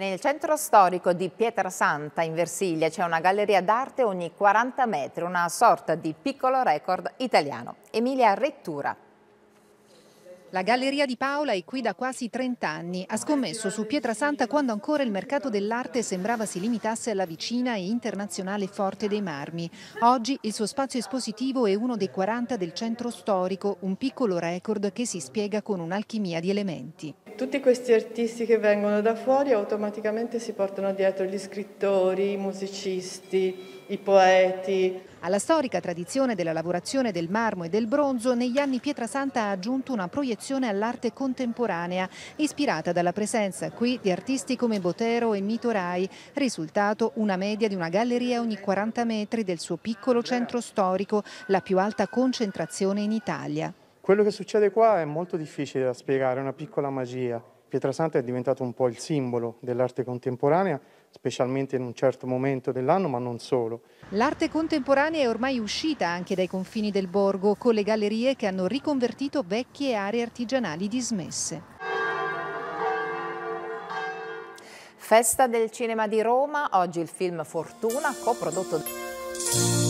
Nel centro storico di Pietrasanta in Versiglia c'è una galleria d'arte ogni 40 metri, una sorta di piccolo record italiano. Emilia Rettura. La galleria di Paola è qui da quasi 30 anni. Ha scommesso su Pietrasanta quando ancora il mercato dell'arte sembrava si limitasse alla vicina e internazionale Forte dei Marmi. Oggi il suo spazio espositivo è uno dei 40 del centro storico, un piccolo record che si spiega con un'alchimia di elementi tutti questi artisti che vengono da fuori automaticamente si portano dietro gli scrittori, i musicisti, i poeti. Alla storica tradizione della lavorazione del marmo e del bronzo, negli anni Pietrasanta ha aggiunto una proiezione all'arte contemporanea, ispirata dalla presenza qui di artisti come Botero e Mito Rai, risultato una media di una galleria ogni 40 metri del suo piccolo centro storico, la più alta concentrazione in Italia. Quello che succede qua è molto difficile da spiegare, è una piccola magia. Pietrasanta è diventato un po' il simbolo dell'arte contemporanea, specialmente in un certo momento dell'anno, ma non solo. L'arte contemporanea è ormai uscita anche dai confini del borgo, con le gallerie che hanno riconvertito vecchie aree artigianali dismesse. Festa del cinema di Roma, oggi il film Fortuna, coprodotto...